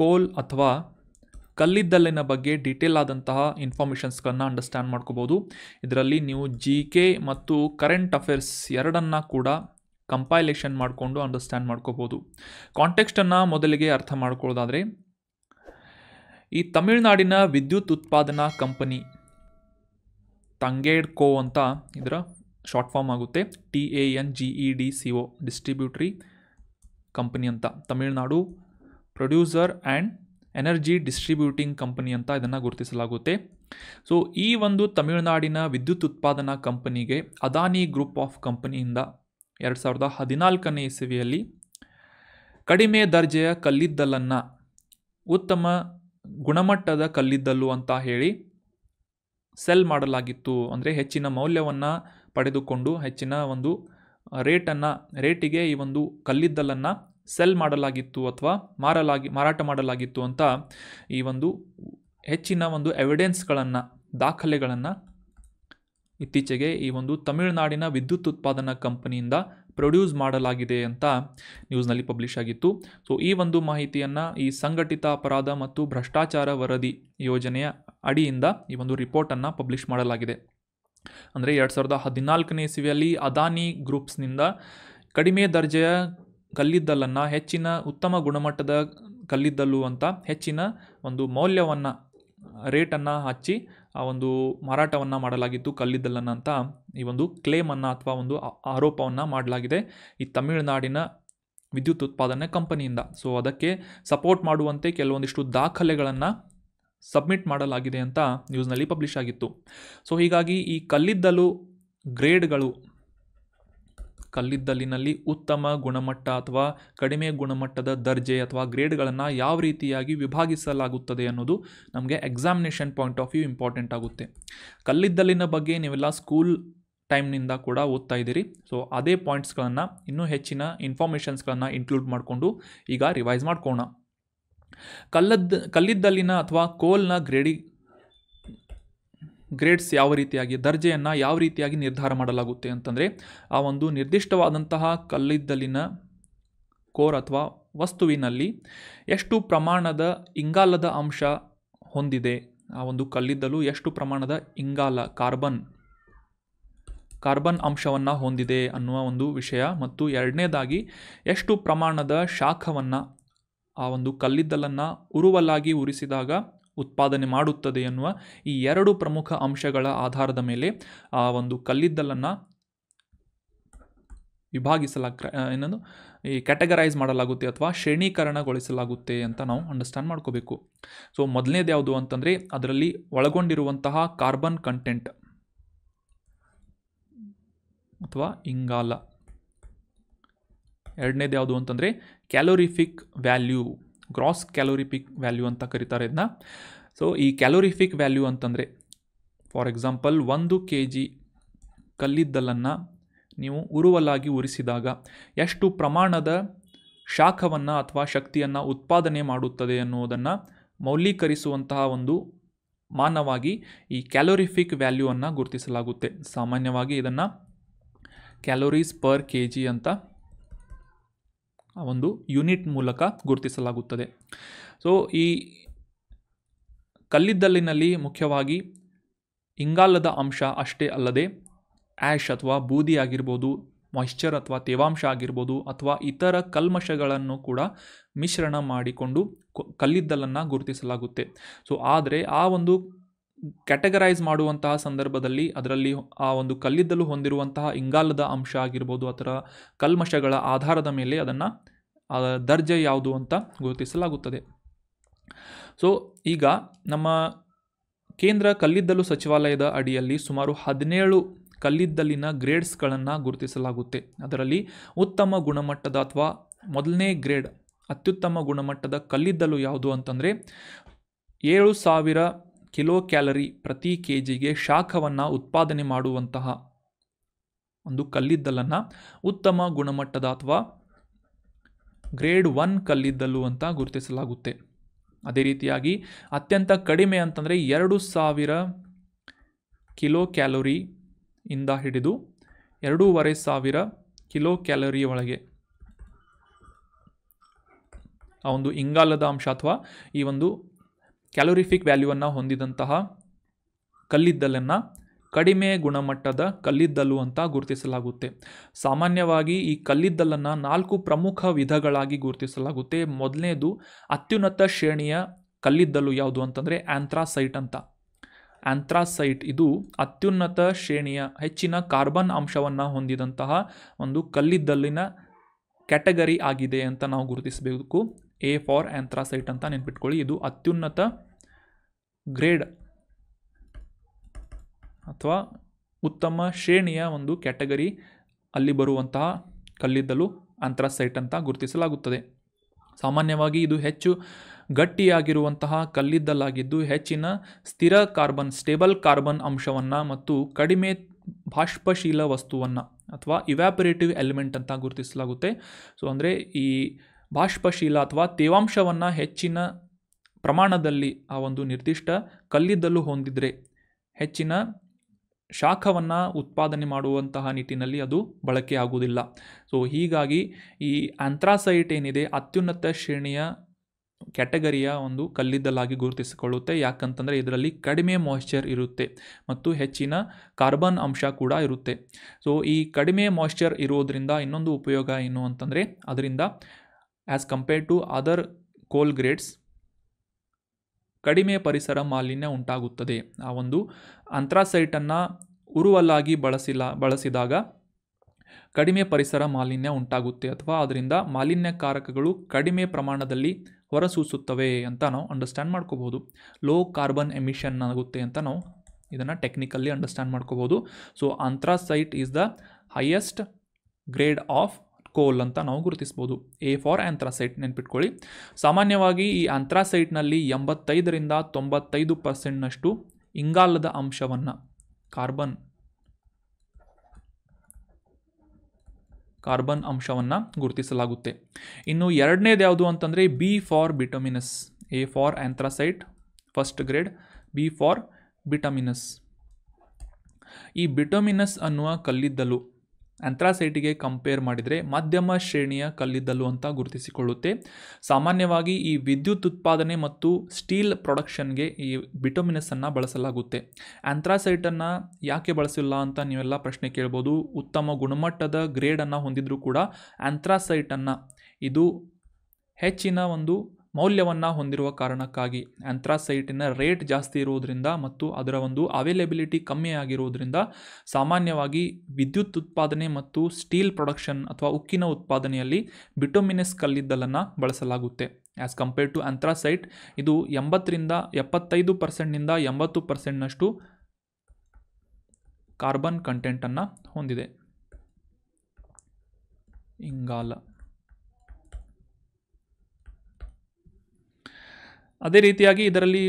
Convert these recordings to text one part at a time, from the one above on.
ಕೋಲ್ ಅಥವಾ ಕಲ್ಲಿದ್ದಲಿನ ಬಗ್ಗೆ ಡೀಟೇಲ್ ಆದಂತಹ ಇನ್ಫಾರ್ಮೇಷನ್ಸ್ಗಳನ್ನು ಅಂಡರ್ಸ್ಟ್ಯಾಂಡ್ ಮಾಡ್ಕೋಬೋದು ಇದರಲ್ಲಿ ನೀವು ಜಿ ಕೆ ಮತ್ತು ಕರೆಂಟ್ ಅಫೇರ್ಸ್ ಎರಡನ್ನು ಕೂಡ ಕಂಪೈಲೇಷನ್ ಮಾಡಿಕೊಂಡು ಅಂಡರ್ಸ್ಟ್ಯಾಂಡ್ ಮಾಡ್ಕೋಬೋದು ಕಾಂಟೆಕ್ಸ್ಟನ್ನು ಮೊದಲಿಗೆ ಅರ್ಥ ಮಾಡ್ಕೊಳ್ಳೋದಾದರೆ ಈ ತಮಿಳುನಾಡಿನ ವಿದ್ಯುತ್ ಉತ್ಪಾದನಾ ಕಂಪನಿ ತಂಗೇಡ್ ಕೋ ಅಂತ ಇದರ ಶಾರ್ಟ್ ಫಾರ್ಮ್ ಆಗುತ್ತೆ T A N G E D C O distribution company ಅಂತ Tamil Nadu producer and energy distributing company ಅಂತ ಇದನ್ನು ಗುರುತಿಸಲಾಗುತ್ತೆ ಸೊ ಈ ಒಂದು ತಮಿಳುನಾಡಿನ ವಿದ್ಯುತ್ ಉತ್ಪಾದನಾ ಕಂಪನಿಗೆ ಅದಾನಿ ಗ್ರೂಪ್ ಆಫ್ ಕಂಪನಿಯಿಂದ ಎರಡು ಸಾವಿರದ ಹದಿನಾಲ್ಕನೇ ಇಸವಿಯಲ್ಲಿ ಕಡಿಮೆ ದರ್ಜೆಯ ಕಲ್ಲಿದ್ದಲನ್ನು ಉತ್ತಮ ಗುಣಮಟ್ಟದ ಕಲ್ಲಿದ್ದಲು ಅಂತ ಹೇಳಿ ಸೆಲ್ ಮಾಡಲಾಗಿತ್ತು ಅಂದರೆ ಹೆಚ್ಚಿನ ಮೌಲ್ಯವನ್ನು ಪಡೆದುಕೊಂಡು ಹೆಚ್ಚಿನ ಒಂದು ರೇಟನ್ನು ರೇಟಿಗೆ ಈ ಒಂದು ಕಲ್ಲಿದ್ದಲನ್ನು ಸೆಲ್ ಮಾಡಲಾಗಿತ್ತು ಅಥವಾ ಮಾರಲಾಗಿ ಮಾರಾಟ ಮಾಡಲಾಗಿತ್ತು ಅಂತ ಈ ಒಂದು ಹೆಚ್ಚಿನ ಒಂದು ಎವಿಡೆನ್ಸ್ಗಳನ್ನು ದಾಖಲೆಗಳನ್ನು ಇತ್ತೀಚೆಗೆ ಈ ಒಂದು ತಮಿಳುನಾಡಿನ ವಿದ್ಯುತ್ ಉತ್ಪಾದನಾ ಕಂಪನಿಯಿಂದ ಪ್ರೊಡ್ಯೂಸ್ ಮಾಡಲಾಗಿದೆ ಅಂತ ನ್ಯೂಸ್ನಲ್ಲಿ ಪಬ್ಲಿಷ್ ಆಗಿತ್ತು ಸೊ ಈ ಒಂದು ಮಾಹಿತಿಯನ್ನು ಈ ಸಂಘಟಿತ ಅಪರಾಧ ಮತ್ತು ಭ್ರಷ್ಟಾಚಾರ ವರದಿ ಯೋಜನೆಯ ಅಡಿಯಿಂದ ಈ ಒಂದು ರಿಪೋರ್ಟನ್ನು ಪಬ್ಲಿಷ್ ಮಾಡಲಾಗಿದೆ ಅಂದರೆ ಎರಡು ಸಾವಿರದ ಹದಿನಾಲ್ಕನೇ ಇಸವಿಯಲ್ಲಿ ಅದಾನಿ ಗ್ರೂಪ್ಸ್ನಿಂದ ಕಡಿಮೆ ದರ್ಜೆಯ ಕಲ್ಲಿದ್ದಲನ್ನು ಹೆಚ್ಚಿನ ಉತ್ತಮ ಗುಣಮಟ್ಟದ ಕಲ್ಲಿದ್ದಲು ಅಂತ ಹೆಚ್ಚಿನ ಒಂದು ಮೌಲ್ಯವನ್ನು ರೇಟನ್ನು ಹಚ್ಚಿ ಆ ಒಂದು ಮಾರಾಟವನ್ನು ಮಾಡಲಾಗಿತ್ತು ಕಲ್ಲಿದ್ದಲನ್ನು ಅಂತ ಈ ಒಂದು ಕ್ಲೇಮನ್ನು ಅಥವಾ ಒಂದು ಆರೋಪವನ್ನು ಮಾಡಲಾಗಿದೆ ಈ ತಮಿಳುನಾಡಿನ ವಿದ್ಯುತ್ ಉತ್ಪಾದನೆ ಕಂಪನಿಯಿಂದ ಸೊ ಅದಕ್ಕೆ ಸಪೋರ್ಟ್ ಮಾಡುವಂತೆ ಕೆಲವೊಂದಿಷ್ಟು ದಾಖಲೆಗಳನ್ನು ಸಬ್ಮಿಟ್ ಮಾಡಲಾಗಿದೆ ಅಂತ ನ್ಯೂಸ್ನಲ್ಲಿ ಪಬ್ಲಿಷ್ ಆಗಿತ್ತು ಸೊ ಹೀಗಾಗಿ ಈ ಕಲ್ಲಿದ್ದಲು ಗ್ರೇಡ್ಗಳು ಕಲ್ಲಿದ್ದಲಿನಲ್ಲಿ ಉತ್ತಮ ಗುಣಮಟ್ಟ ಅಥವಾ ಕಡಿಮೆ ಗುಣಮಟ್ಟದ ದರ್ಜೆ ಅಥವಾ ಗ್ರೇಡ್ಗಳನ್ನು ಯಾವ ರೀತಿಯಾಗಿ ವಿಭಾಗಿಸಲಾಗುತ್ತದೆ ಅನ್ನೋದು ನಮಗೆ examination point of view important ಆಗುತ್ತೆ ಕಲ್ಲಿದ್ದಲಿನ ಬಗ್ಗೆ ನೀವೆಲ್ಲ ಸ್ಕೂಲ್ ಟೈಮ್ನಿಂದ ಕೂಡ ಓದ್ತಾ ಇದ್ದೀರಿ ಸೊ ಅದೇ ಪಾಯಿಂಟ್ಸ್ಗಳನ್ನು ಇನ್ನೂ ಹೆಚ್ಚಿನ ಇನ್ಫಾರ್ಮೇಷನ್ಸ್ಗಳನ್ನು ಇನ್ಕ್ಲೂಡ್ ಮಾಡಿಕೊಂಡು ಈಗ ರಿವೈಸ್ ಮಾಡ್ಕೋಣ ಕಲ್ಲದ್ದು ಕಲ್ಲಿದ್ದಲಿನ ಅಥವಾ ಕೋಲ್ನ ಗ್ರೇಡಿ ಗ್ರೇಡ್ಸ್ ಯಾವ ರೀತಿಯಾಗಿ ದರ್ಜೆಯನ್ನು ಯಾವ ರೀತಿಯಾಗಿ ನಿರ್ಧಾರ ಮಾಡಲಾಗುತ್ತೆ ಅಂತಂದರೆ ಆ ಒಂದು ನಿರ್ದಿಷ್ಟವಾದಂತಹ ಕಲ್ಲಿದ್ದಲಿನ ಕೋರ್ ಅಥವಾ ವಸ್ತುವಿನಲ್ಲಿ ಎಷ್ಟು ಪ್ರಮಾಣದ ಇಂಗಾಲದ ಅಂಶ ಹೊಂದಿದೆ ಆ ಒಂದು ಕಲ್ಲಿದ್ದಲು ಎಷ್ಟು ಪ್ರಮಾಣದ ಇಂಗಾಲ ಕಾರ್ಬನ್ ಕಾರ್ಬನ್ ಅಂಶವನ್ನು ಹೊಂದಿದೆ ಅನ್ನುವ ಒಂದು ವಿಷಯ ಮತ್ತು ಎರಡನೇದಾಗಿ ಎಷ್ಟು ಪ್ರಮಾಣದ ಶಾಖವನ್ನು ಆ ಒಂದು ಕಲ್ಲಿದ್ದಲನ್ನು ಉರುವಲಾಗಿ ಉರಿಸಿದಾಗ ಉತ್ಪಾದನೆ ಮಾಡುತ್ತದೆ ಎನ್ನುವ ಈ ಎರಡು ಪ್ರಮುಖ ಅಂಶಗಳ ಆಧಾರದ ಮೇಲೆ ಆ ಒಂದು ಕಲ್ಲಿದ್ದಲನ್ನು ವಿಭಾಗಿಸಲ ಏನದು ಈ ಕ್ಯಾಟಗರೈಸ್ ಮಾಡಲಾಗುತ್ತೆ ಅಥವಾ ಶ್ರೇಣೀಕರಣಗೊಳಿಸಲಾಗುತ್ತೆ ಅಂತ ನಾವು ಅಂಡರ್ಸ್ಟ್ಯಾಂಡ್ ಮಾಡ್ಕೋಬೇಕು ಸೊ ಮೊದಲನೇದು ಯಾವುದು ಅಂತಂದರೆ ಅದರಲ್ಲಿ ಒಳಗೊಂಡಿರುವಂತಹ ಕಾರ್ಬನ್ ಕಂಟೆಂಟ್ ಅಥವಾ ಇಂಗಾಲ ಎರಡನೇದು ಯಾವುದು ಅಂತಂದರೆ calorific value gross calorific value ಅಂತ ಕರೀತಾರೆ ಇದನ್ನ ಸೊ ಈ ಕ್ಯಾಲೋರಿಫಿಕ್ ವ್ಯಾಲ್ಯೂ ಅಂತಂದರೆ ಫಾರ್ ಎಕ್ಸಾಂಪಲ್ ಒಂದು ಕೆ ಜಿ ಕಲ್ಲಿದ್ದಲನ್ನು ನೀವು ಉರುವಲಾಗಿ ಉರಿಸಿದಾಗ ಎಷ್ಟು ಪ್ರಮಾಣದ ಶಾಖವನ್ನು ಅಥವಾ ಶಕ್ತಿಯನ್ನು ಉತ್ಪಾದನೆ ಮಾಡುತ್ತದೆ ಅನ್ನುವುದನ್ನು ಮೌಲ್ಯೀಕರಿಸುವಂತಹ ಒಂದು ಮಾನವಾಗಿ ಈ ಕ್ಯಾಲೋರಿಫಿಕ್ ವ್ಯಾಲ್ಯೂವನ್ನು ಗುರುತಿಸಲಾಗುತ್ತೆ ಸಾಮಾನ್ಯವಾಗಿ ಇದನ್ನು ಕ್ಯಾಲೋರೀಸ್ ಪರ್ ಕೆ ಜಿ ಅಂತ ಒಂದು ಯೂನಿಟ್ ಮೂಲಕ ಗುರುತಿಸಲಾಗುತ್ತದೆ ಸೊ ಈ ಕಲ್ಲಿದ್ದಲಿನಲ್ಲಿ ಮುಖ್ಯವಾಗಿ ಇಂಗಾಲದ ಅಂಶ ಅಷ್ಟೇ ಅಲ್ಲದೆ ಆ್ಯಶ್ ಅಥವಾ ಬೂದಿ ಆಗಿರ್ಬೋದು ಮಾಯಿಶ್ಚರ್ ಅಥವಾ ತೇವಾಂಶ ಆಗಿರ್ಬೋದು ಅಥವಾ ಇತರ ಕಲ್ಮಶಗಳನ್ನು ಕೂಡ ಮಿಶ್ರಣ ಮಾಡಿಕೊಂಡು ಕಲ್ಲಿದ್ದಲನ್ನು ಗುರುತಿಸಲಾಗುತ್ತೆ ಸೊ ಆದರೆ ಆ ಒಂದು ಕ್ಯಾಟಗರೈಸ್ ಮಾಡುವಂತಹ ಸಂದರ್ಭದಲ್ಲಿ ಅದರಲ್ಲಿ ಆ ಒಂದು ಕಲ್ಲಿದ್ದಲು ಹೊಂದಿರುವಂತಹ ಇಂಗಾಲದ ಅಂಶ ಆಗಿರ್ಬೋದು ಅಥವಾ ಕಲ್ಮಶಗಳ ಆಧಾರದ ಮೇಲೆ ಅದನ್ನು ದರ್ಜೆ ಯಾವುದು ಅಂತ ಗುರುತಿಸಲಾಗುತ್ತದೆ ಸೊ ಈಗ ನಮ್ಮ ಕೇಂದ್ರ ಕಲ್ಲಿದ್ದಲು ಸಚಿವಾಲಯದ ಅಡಿಯಲ್ಲಿ ಸುಮಾರು ಹದಿನೇಳು ಕಲ್ಲಿದ್ದಲಿನ ಗ್ರೇಡ್ಸ್ಗಳನ್ನು ಗುರುತಿಸಲಾಗುತ್ತೆ ಅದರಲ್ಲಿ ಉತ್ತಮ ಗುಣಮಟ್ಟದ ಅಥವಾ ಮೊದಲನೇ ಗ್ರೇಡ್ ಅತ್ಯುತ್ತಮ ಗುಣಮಟ್ಟದ ಕಲ್ಲಿದ್ದಲು ಯಾವುದು ಅಂತಂದರೆ ಏಳು ಸಾವಿರ ಕಿಲೋ ಕ್ಯಾಲರಿ ಪ್ರತಿ ಕೆ ಜಿಗೆ ಶಾಖವನ್ನು ಉತ್ಪಾದನೆ ಮಾಡುವಂತಹ ಒಂದು ಕಲ್ಲಿದ್ದಲನ್ನು ಉತ್ತಮ ಗುಣಮಟ್ಟದ ಅಥವಾ ಗ್ರೇಡ್ ಒನ್ ಕಲ್ಲಿದ್ದಲು ಅಂತ ಗುರುತಿಸಲಾಗುತ್ತೆ ಅದೇ ರೀತಿಯಾಗಿ ಅತ್ಯಂತ ಕಡಿಮೆ ಅಂತಂದರೆ ಎರಡು ಸಾವಿರ ಕಿಲೋ ಕ್ಯಾಲೋರಿ ಇಂದ ಹಿಡಿದು ಎರಡೂವರೆ ಸಾವಿರ ಕಿಲೋ ಕ್ಯಾಲೋರಿ ಒಳಗೆ ಆ ಒಂದು ಇಂಗಾಲದ ಅಂಶ ಅಥವಾ ಈ ಒಂದು ಕ್ಯಾಲೋರಿಫಿಕ್ ವ್ಯಾಲ್ಯೂವನ್ನು ಹೊಂದಿದಂತಹ ಕಲ್ಲಿದ್ದಲನ್ನು ಕಡಿಮೆ ಗುಣಮಟ್ಟದ ಕಲ್ಲಿದ್ದಲು ಅಂತ ಗುರುತಿಸಲಾಗುತ್ತೆ ಸಾಮಾನ್ಯವಾಗಿ ಈ ಕಲ್ಲಿದ್ದಲನ್ನು ನಾಲ್ಕು ಪ್ರಮುಖ ವಿಧಗಳಾಗಿ ಗುರುತಿಸಲಾಗುತ್ತೆ ಮೊದಲನೇದು ಅತ್ಯುನ್ನತ ಶ್ರೇಣಿಯ ಕಲ್ಲಿದ್ದಲು ಯಾವುದು ಅಂತಂದರೆ ಆಂಥ್ರಾಸೈಟ್ ಅಂತ ಆಂಥ್ರಾಸೈಟ್ ಇದು ಅತ್ಯುನ್ನತ ಶ್ರೇಣಿಯ ಹೆಚ್ಚಿನ ಕಾರ್ಬನ್ ಅಂಶವನ್ನು ಹೊಂದಿದಂತಹ ಒಂದು ಕಲ್ಲಿದ್ದಲಿನ ಕ್ಯಾಟಗರಿ ಆಗಿದೆ ಅಂತ ನಾವು ಗುರುತಿಸಬೇಕು ಎ ಫಾರ್ ಆಂಥ್ರಾಸೈಟ್ ಅಂತ ನೆನ್ಪಿಟ್ಕೊಳ್ಳಿ ಇದು ಅತ್ಯುನ್ನತ ಗ್ರೇಡ್ ಅಥವಾ ಉತ್ತಮ ಶ್ರೇಣಿಯ ಒಂದು ಕ್ಯಾಟಗರಿ ಅಲ್ಲಿ ಬರುವಂತಹ ಕಲ್ಲಿದ್ದಲು ಅಂಥ್ರಾಸೈಟ್ ಅಂತ ಗುರುತಿಸಲಾಗುತ್ತದೆ ಸಾಮಾನ್ಯವಾಗಿ ಇದು ಹೆಚ್ಚು ಗಟ್ಟಿಯಾಗಿರುವಂತಹ ಕಲ್ಲಿದ್ದಲಾಗಿದ್ದು ಹೆಚ್ಚಿನ ಸ್ಥಿರ ಕಾರ್ಬನ್ ಸ್ಟೇಬಲ್ ಕಾರ್ಬನ್ ಅಂಶವನ್ನು ಮತ್ತು ಕಡಿಮೆ ಬಾಷ್ಪಶೀಲ ವಸ್ತುವನ್ನು ಅಥವಾ ಇವ್ಯಾಪರೇಟಿವ್ ಎಲಿಮೆಂಟ್ ಅಂತ ಗುರುತಿಸಲಾಗುತ್ತೆ ಸೊ ಅಂದರೆ ಈ ಬಾಷ್ಪಶೀಲ ಅಥವಾ ತೇವಾಂಶವನ್ನು ಹೆಚ್ಚಿನ ಪ್ರಮಾಣದಲ್ಲಿ ಆ ಒಂದು ನಿರ್ದಿಷ್ಟ ಕಲ್ಲಿದ್ದಲು ಹೊಂದಿದರೆ ಹೆಚ್ಚಿನ ಶಾಖವನ್ನು ಉತ್ಪಾದನೆ ಮಾಡುವಂತಹ ನಿಟ್ಟಿನಲ್ಲಿ ಅದು ಬಳಕೆ ಆಗುವುದಿಲ್ಲ ಸೊ ಹೀಗಾಗಿ ಈ ಆಂಥ್ರಾಸೈಟ್ ಏನಿದೆ ಅತ್ಯುನ್ನತ ಶ್ರೇಣಿಯ ಕ್ಯಾಟಗರಿಯ ಒಂದು ಕಲ್ಲಿದ್ದಲಾಗಿ ಗುರುತಿಸಿಕೊಳ್ಳುತ್ತೆ ಯಾಕಂತಂದರೆ ಇದರಲ್ಲಿ ಕಡಿಮೆ ಮಾಯಿಶ್ಚರ್ ಇರುತ್ತೆ ಮತ್ತು ಹೆಚ್ಚಿನ ಕಾರ್ಬನ್ ಅಂಶ ಕೂಡ ಇರುತ್ತೆ ಸೊ ಈ ಕಡಿಮೆ ಮಾಯಶ್ಚರ್ ಇರೋದರಿಂದ ಇನ್ನೊಂದು ಉಪಯೋಗ ಏನು ಅಂತಂದರೆ ಅದರಿಂದ as compare to other coal grades ಕಡಿಮೆ ಪರಿಸರ ಮಾಲಿನ್ಯ ಉಂಟಾಗುತ್ತದೆ ಆ ಒಂದು ಅಂತ್ರಾಸೈಟನ್ನು ಉರುವಲಾಗಿ ಬಳಸಿಲ್ಲ ಬಳಸಿದಾಗ ಕಡಿಮೆ ಪರಿಸರ ಮಾಲಿನ್ಯ ಉಂಟಾಗುತ್ತೆ ಅಥವಾ ಅದರಿಂದ ಮಾಲಿನ್ಯಕಾರಕಗಳು ಕಡಿಮೆ ಪ್ರಮಾಣದಲ್ಲಿ ಹೊರಸೂಸುತ್ತವೆ ಅಂತ ನಾವು ಅಂಡರ್ಸ್ಟ್ಯಾಂಡ್ ಮಾಡ್ಕೋಬೋದು ಲೋ ಕಾರ್ಬನ್ ಎಮಿಷನ್ ಆಗುತ್ತೆ ಅಂತ ನಾವು ಇದನ್ನು ಟೆಕ್ನಿಕಲ್ಲಿ ಅಂಡರ್ಸ್ಟ್ಯಾಂಡ್ ಮಾಡ್ಕೋಬೋದು so anthracite is the highest grade of coal ಅಂತ ನಾವು ಗುರುತಿಸ್ಬೋದು ಎ ಫಾರ್ ಆಂಥ್ರಾಸೈಟ್ ನೆನ್ಪಿಟ್ಕೊಳ್ಳಿ ಸಾಮಾನ್ಯವಾಗಿ ಈ ಆಂಥ್ರಾಸೈಟ್ನಲ್ಲಿ ಎಂಬತ್ತೈದರಿಂದ ತೊಂಬತ್ತೈದು ಪರ್ಸೆಂಟ್ನಷ್ಟು ಇಂಗಾಲದ ಅಂಶವನ್ನು ಕಾರ್ಬನ್ ಕಾರ್ಬನ್ ಅಂಶವನ್ನು ಗುರುತಿಸಲಾಗುತ್ತೆ ಇನ್ನು ಎರಡನೇದು ಯಾವುದು ಅಂತಂದರೆ B for bituminous A for anthracite first grade B for bituminous ಈ ಬಿಟಮಿನಸ್ ಅನ್ನುವ ಕಲ್ಲಿದ್ದಲು ಆಂಥ್ರಾಸೈಟಿಗೆ ಕಂಪೇರ್ ಮಾಡಿದರೆ ಮಧ್ಯಮ ಶ್ರೇಣಿಯ ಕಲ್ಲಿದ್ದಲು ಅಂತ ಗುರುತಿಸಿಕೊಳ್ಳುತ್ತೆ ಸಾಮಾನ್ಯವಾಗಿ ಈ ವಿದ್ಯುತ್ ಉತ್ಪಾದನೆ ಮತ್ತು ಸ್ಟೀಲ್ ಪ್ರೊಡಕ್ಷನ್ಗೆ ಈ ಬಿಟೋಮಿನಸನ್ನು ಬಳಸಲಾಗುತ್ತೆ ಆಂಥ್ರಾಸೈಟನ್ನು ಯಾಕೆ ಬಳಸಿಲ್ಲ ಅಂತ ನೀವೆಲ್ಲ ಪ್ರಶ್ನೆ ಕೇಳ್ಬೋದು ಉತ್ತಮ ಗುಣಮಟ್ಟದ ಗ್ರೇಡನ್ನು ಹೊಂದಿದರೂ ಕೂಡ ಆಂಥ್ರಾಸೈಟನ್ನು ಇದು ಹೆಚ್ಚಿನ ಒಂದು ಮೌಲ್ಯವನ್ನು ಹೊಂದಿರುವ ಕಾರಣಕ್ಕಾಗಿ ಆಂಥ್ರಾಸೈಟಿನ ರೇಟ್ ಜಾಸ್ತಿ ಇರುವುದರಿಂದ ಮತ್ತು ಅದರ ಒಂದು ಅವೈಲೇಬಿಲಿಟಿ ಕಮ್ಮಿ ಆಗಿರುವುದರಿಂದ ಸಾಮಾನ್ಯವಾಗಿ ವಿದ್ಯುತ್ ಉತ್ಪಾದನೆ ಮತ್ತು ಸ್ಟೀಲ್ ಪ್ರೊಡಕ್ಷನ್ ಅಥವಾ ಉಕ್ಕಿನ ಉತ್ಪಾದನೆಯಲ್ಲಿ ಬಿಟೊಮಿನಸ್ ಕಲ್ಲಿದ್ದಲನ್ನು ಬಳಸಲಾಗುತ್ತೆ ಆ್ಯಸ್ ಕಂಪೇರ್ಡ್ ಟು ಆಂಥ್ರಾಸೈಟ್ ಇದು ಎಂಬತ್ತರಿಂದ ಎಪ್ಪತ್ತೈದು ಪರ್ಸೆಂಟ್ನಿಂದ ಎಂಬತ್ತು ಪರ್ಸೆಂಟ್ನಷ್ಟು ಕಾರ್ಬನ್ ಕಂಟೆಂಟನ್ನು ಹೊಂದಿದೆ ಇಂಗಾಲ ಅದೇ ರೀತಿಯಾಗಿ ಇದರಲ್ಲಿ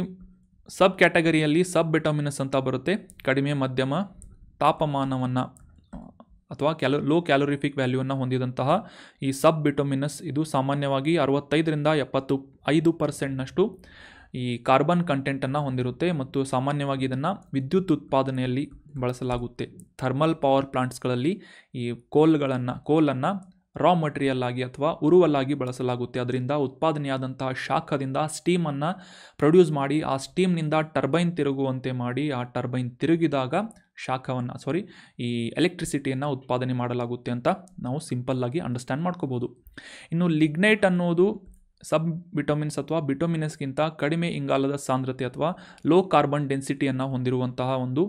ಸಬ್ ಕ್ಯಾಟಗರಿಯಲ್ಲಿ ಸಬ್ ವಿಟಮಿನಸ್ ಅಂತ ಬರುತ್ತೆ ಕಡಿಮೆ ಮಧ್ಯಮ ತಾಪಮಾನವನ್ನು ಅಥವಾ ಕ್ಯಾಲೋ ಲೋ ಕ್ಯಾಲೋರಿಫಿಕ್ ವ್ಯಾಲ್ಯೂವನ್ನು ಹೊಂದಿದಂತಹ ಈ ಸಬ್ ವಿಟಮಿನಸ್ ಇದು ಸಾಮಾನ್ಯವಾಗಿ ಅರವತ್ತೈದರಿಂದ ಎಪ್ಪತ್ತು ಐದು ಪರ್ಸೆಂಟ್ನಷ್ಟು ಈ ಕಾರ್ಬನ್ ಕಂಟೆಂಟನ್ನು ಹೊಂದಿರುತ್ತೆ ಮತ್ತು ಸಾಮಾನ್ಯವಾಗಿ ಇದನ್ನು ವಿದ್ಯುತ್ ಉತ್ಪಾದನೆಯಲ್ಲಿ ಬಳಸಲಾಗುತ್ತೆ ಥರ್ಮಲ್ ಪವರ್ ಪ್ಲಾಂಟ್ಸ್ಗಳಲ್ಲಿ ಈ ಕೋಲ್ಗಳನ್ನು ಕೋಲನ್ನು ರಾ ಮಟೀರಿಯಲ್ ಆಗಿ ಅಥವಾ ಉರುವಲ್ಲಾಗಿ ಬಳಸಲಾಗುತ್ತೆ ಅದರಿಂದ ಉತ್ಪಾದನೆಯಾದಂತಹ ಶಾಖದಿಂದ ಸ್ಟೀಮನ್ನು ಪ್ರೊಡ್ಯೂಸ್ ಮಾಡಿ ಆ ಸ್ಟೀಮ್ನಿಂದ ಟರ್ಬೈನ್ ತಿರುಗುವಂತೆ ಮಾಡಿ ಆ ಟರ್ಬೈನ್ ತಿರುಗಿದಾಗ ಶಾಖವನ್ನು ಸಾರಿ ಈ ಎಲೆಕ್ಟ್ರಿಸಿಟಿಯನ್ನು ಉತ್ಪಾದನೆ ಮಾಡಲಾಗುತ್ತೆ ಅಂತ ನಾವು ಸಿಂಪಲ್ಲಾಗಿ ಅಂಡರ್ಸ್ಟ್ಯಾಂಡ್ ಮಾಡ್ಕೋಬೋದು ಇನ್ನು ಲಿಗ್ನೈಟ್ ಅನ್ನೋದು ಸಬ್ ವಿಟಮಿನ್ಸ್ ಅಥವಾ ವಿಟಮಿನ್ಸ್ಗಿಂತ ಕಡಿಮೆ ಇಂಗಾಲದ ಸಾಂದ್ರತೆ ಅಥವಾ ಲೋ ಕಾರ್ಬನ್ ಡೆನ್ಸಿಟಿಯನ್ನು ಹೊಂದಿರುವಂತಹ ಒಂದು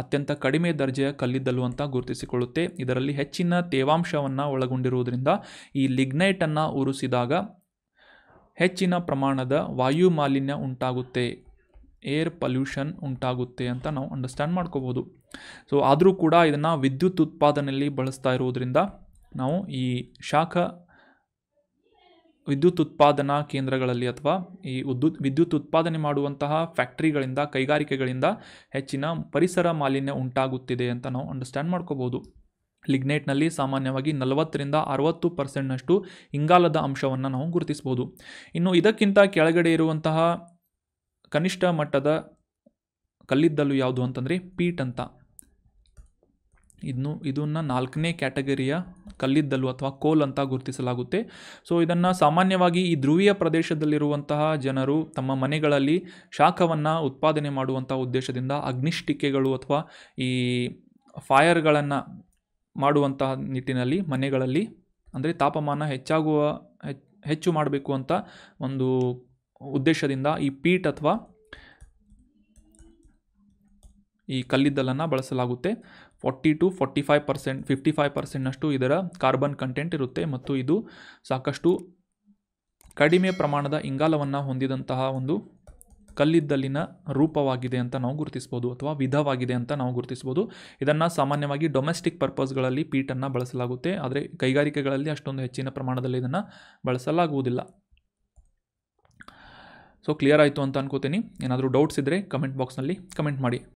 ಅತ್ಯಂತ ಕಡಿಮೆ ದರ್ಜೆಯ ಕಲ್ಲಿದ್ದಲು ಅಂತ ಗುರುತಿಸಿಕೊಳ್ಳುತ್ತೆ ಇದರಲ್ಲಿ ಹೆಚ್ಚಿನ ತೇವಾಂಶವನ್ನು ಒಳಗೊಂಡಿರುವುದರಿಂದ ಈ ಲಿಗ್ನೈಟನ್ನು ಉರಿಸಿದಾಗ ಹೆಚ್ಚಿನ ಪ್ರಮಾಣದ ವಾಯು ಮಾಲಿನ್ಯ ಉಂಟಾಗುತ್ತೆ ಏರ್ ಪಲ್ಯೂಷನ್ ಉಂಟಾಗುತ್ತೆ ಅಂತ ನಾವು ಅಂಡರ್ಸ್ಟ್ಯಾಂಡ್ ಮಾಡ್ಕೋಬೋದು ಸೊ ಆದರೂ ಕೂಡ ಇದನ್ನು ವಿದ್ಯುತ್ ಉತ್ಪಾದನೆಯಲ್ಲಿ ಬಳಸ್ತಾ ಇರುವುದರಿಂದ ನಾವು ಈ ಶಾಖ ವಿದ್ಯುತ್ ಉತ್ಪಾದನಾ ಕೇಂದ್ರಗಳಲ್ಲಿ ಅಥವಾ ಈ ವಿದ್ಯುತ್ ವಿದ್ಯುತ್ ಉತ್ಪಾದನೆ ಮಾಡುವಂತಹ ಫ್ಯಾಕ್ಟ್ರಿಗಳಿಂದ ಕೈಗಾರಿಕೆಗಳಿಂದ ಹೆಚ್ಚಿನ ಪರಿಸರ ಮಾಲಿನ್ಯ ಉಂಟಾಗುತ್ತಿದೆ ಅಂತ ನಾವು ಅಂಡರ್ಸ್ಟ್ಯಾಂಡ್ ಮಾಡ್ಕೋಬೋದು ಲಿಗ್ನೇಟ್ನಲ್ಲಿ ಸಾಮಾನ್ಯವಾಗಿ ನಲವತ್ತರಿಂದ ಅರವತ್ತು ಪರ್ಸೆಂಟ್ನಷ್ಟು ಇಂಗಾಲದ ಅಂಶವನ್ನು ನಾವು ಗುರುತಿಸ್ಬೋದು ಇನ್ನು ಇದಕ್ಕಿಂತ ಕೆಳಗಡೆ ಇರುವಂತಹ ಕನಿಷ್ಠ ಮಟ್ಟದ ಕಲ್ಲಿದ್ದಲು ಯಾವುದು ಅಂತಂದರೆ ಪೀಟ್ ಅಂತ ಇದನ್ನು ಇದನ್ನು ನಾಲ್ಕನೇ ಕ್ಯಾಟಗರಿಯ ಕಲ್ಲಿದ್ದಲು ಅಥವಾ ಕೋಲ್ ಅಂತ ಗುರುತಿಸಲಾಗುತ್ತೆ ಸೊ ಇದನ್ನು ಸಾಮಾನ್ಯವಾಗಿ ಈ ಧ್ರುವೀಯ ಪ್ರದೇಶದಲ್ಲಿರುವಂತಹ ಜನರು ತಮ್ಮ ಮನೆಗಳಲ್ಲಿ ಶಾಖವನ್ನು ಉತ್ಪಾದನೆ ಮಾಡುವಂಥ ಉದ್ದೇಶದಿಂದ ಅಗ್ನಿಷ್ಟಿಕೆಗಳು ಅಥವಾ ಈ ಫಾಯರ್ಗಳನ್ನು ಮಾಡುವಂತಹ ನಿಟ್ಟಿನಲ್ಲಿ ಮನೆಗಳಲ್ಲಿ ಅಂದರೆ ತಾಪಮಾನ ಹೆಚ್ಚಾಗುವ ಹೆಚ್ಚು ಮಾಡಬೇಕು ಅಂತ ಒಂದು ಉದ್ದೇಶದಿಂದ ಈ ಪೀಟ್ ಅಥವಾ ಈ ಕಲ್ಲಿದ್ದಲನ್ನು ಬಳಸಲಾಗುತ್ತೆ forty to forty five percent fifty five ಪರ್ಸೆಂಟ್ನಷ್ಟು ಇದರ ಕಾರ್ಬನ್ ಕಂಟೆಂಟ್ ಇರುತ್ತೆ ಮತ್ತು ಇದು ಸಾಕಷ್ಟು ಕಡಿಮೆ ಪ್ರಮಾಣದ ಇಂಗಾಲವನ್ನು ಹೊಂದಿದಂತಹ ಒಂದು ಕಲ್ಲಿದ್ದಲಿನ ರೂಪವಾಗಿದೆ ಅಂತ ನಾವು ಗುರುತಿಸ್ಬೋದು ಅಥವಾ ವಿಧವಾಗಿದೆ ಅಂತ ನಾವು ಗುರುತಿಸ್ಬೋದು ಇದನ್ನು ಸಾಮಾನ್ಯವಾಗಿ ಡೊಮೆಸ್ಟಿಕ್ ಪರ್ಪಸ್ಗಳಲ್ಲಿ ಪೀಟನ್ನು ಬಳಸಲಾಗುತ್ತೆ ಆದರೆ ಕೈಗಾರಿಕೆಗಳಲ್ಲಿ ಅಷ್ಟೊಂದು ಹೆಚ್ಚಿನ ಪ್ರಮಾಣದಲ್ಲಿ ಇದನ್ನು ಬಳಸಲಾಗುವುದಿಲ್ಲ ಸೊ ಕ್ಲಿಯರ್ ಆಯಿತು ಅಂತ ಅನ್ಕೋತೀನಿ ಏನಾದರೂ ಡೌಟ್ಸ್ ಇದ್ದರೆ ಕಮೆಂಟ್ ಬಾಕ್ಸ್ನಲ್ಲಿ ಕಮೆಂಟ್ ಮಾಡಿ